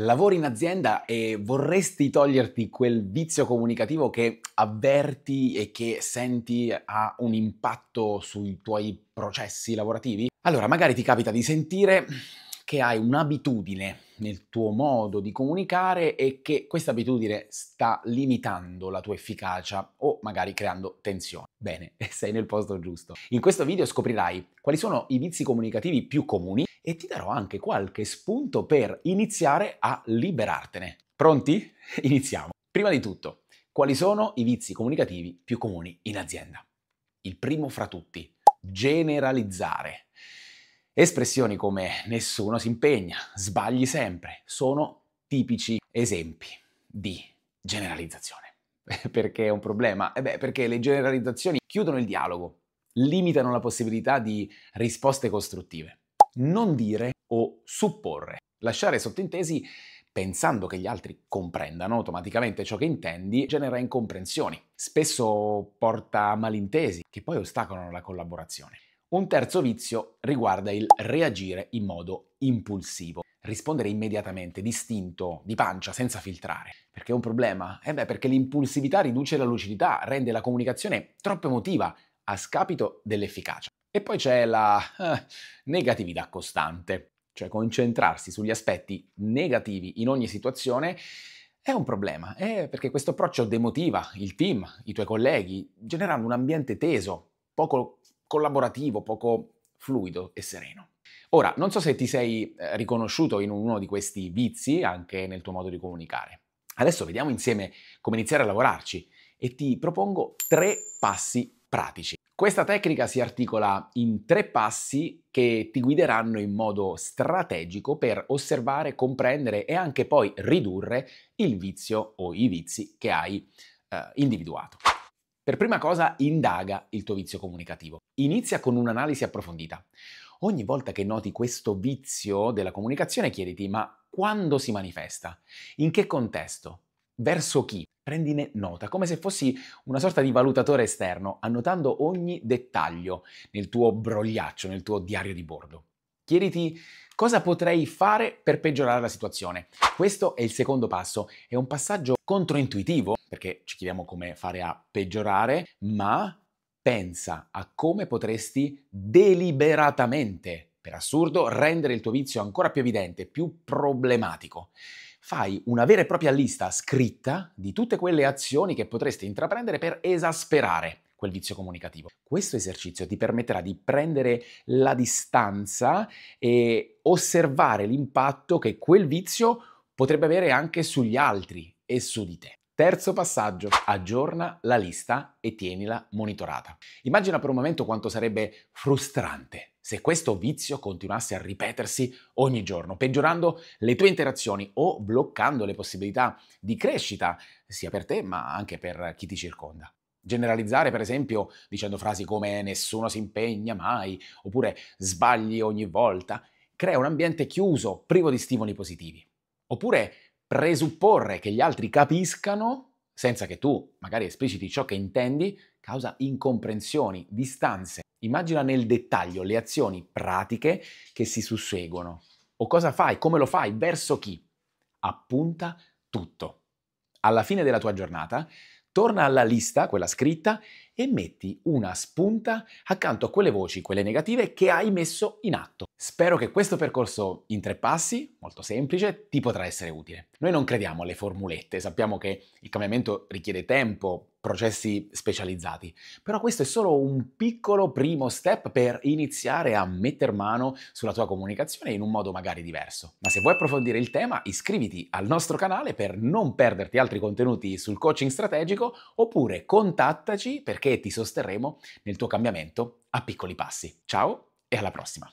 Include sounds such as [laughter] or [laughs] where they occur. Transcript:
Lavori in azienda e vorresti toglierti quel vizio comunicativo che avverti e che senti ha un impatto sui tuoi processi lavorativi? Allora, magari ti capita di sentire che hai un'abitudine nel tuo modo di comunicare e che questa abitudine sta limitando la tua efficacia o magari creando tensione. Bene, [laughs] sei nel posto giusto. In questo video scoprirai quali sono i vizi comunicativi più comuni e ti darò anche qualche spunto per iniziare a liberartene. Pronti? [laughs] Iniziamo. Prima di tutto, quali sono i vizi comunicativi più comuni in azienda? Il primo fra tutti, generalizzare Espressioni come nessuno si impegna, sbagli sempre, sono tipici esempi di generalizzazione. [laughs] Perché è un problema? Eh beh, perché le generalizzazioni chiudono il dialogo, limitano la possibilità di risposte costruttive. Non dire o supporre, lasciare sottintesi pensando che gli altri comprendano automaticamente ciò che intendi, genera incomprensioni, spesso porta a malintesi che poi ostacolano la collaborazione. Un terzo vizio riguarda il reagire in modo impulsivo, rispondere immediatamente, distinto, di pancia, senza filtrare. Perché è un problema? Eh beh, perché l'impulsività riduce la lucidità, rende la comunicazione troppo emotiva, a scapito dell'efficacia. E poi c'è la eh, negatività costante, cioè concentrarsi sugli aspetti negativi in ogni situazione è un problema, eh, perché questo approccio demotiva il team, i tuoi colleghi, generando un ambiente teso, poco collaborativo, poco fluido e sereno. Ora, non so se ti sei eh, riconosciuto in uno di questi vizi anche nel tuo modo di comunicare. Adesso vediamo insieme come iniziare a lavorarci e ti propongo tre passi pratici. Questa tecnica si articola in tre passi che ti guideranno in modo strategico per osservare, comprendere e anche poi ridurre il vizio o i vizi che hai eh, individuato. Per prima cosa indaga il tuo vizio comunicativo. Inizia con un'analisi approfondita. Ogni volta che noti questo vizio della comunicazione chiediti ma quando si manifesta? In che contesto? Verso chi? Prendine nota, come se fossi una sorta di valutatore esterno, annotando ogni dettaglio nel tuo brogliaccio, nel tuo diario di bordo. Chiediti cosa potrei fare per peggiorare la situazione. Questo è il secondo passo, è un passaggio controintuitivo, perché ci chiediamo come fare a peggiorare, ma pensa a come potresti deliberatamente, per assurdo, rendere il tuo vizio ancora più evidente, più problematico. Fai una vera e propria lista scritta di tutte quelle azioni che potresti intraprendere per esasperare quel vizio comunicativo. Questo esercizio ti permetterà di prendere la distanza e osservare l'impatto che quel vizio potrebbe avere anche sugli altri e su di te. Terzo passaggio, aggiorna la lista e tienila monitorata. Immagina per un momento quanto sarebbe frustrante se questo vizio continuasse a ripetersi ogni giorno, peggiorando le tue interazioni o bloccando le possibilità di crescita, sia per te ma anche per chi ti circonda. Generalizzare, per esempio, dicendo frasi come nessuno si impegna mai, oppure sbagli ogni volta, crea un ambiente chiuso, privo di stimoli positivi. Oppure presupporre che gli altri capiscano, senza che tu magari espliciti ciò che intendi, causa incomprensioni, distanze. Immagina nel dettaglio le azioni pratiche che si susseguono. O cosa fai, come lo fai, verso chi. Appunta tutto. Alla fine della tua giornata torna alla lista, quella scritta, e metti una spunta accanto a quelle voci, quelle negative che hai messo in atto. Spero che questo percorso in tre passi, molto semplice, ti potrà essere utile. Noi non crediamo alle formulette, sappiamo che il cambiamento richiede tempo, processi specializzati. Però questo è solo un piccolo primo step per iniziare a metter mano sulla tua comunicazione in un modo magari diverso. Ma se vuoi approfondire il tema, iscriviti al nostro canale per non perderti altri contenuti sul coaching strategico oppure contattaci perché ti sosterremo nel tuo cambiamento a piccoli passi. Ciao e alla prossima!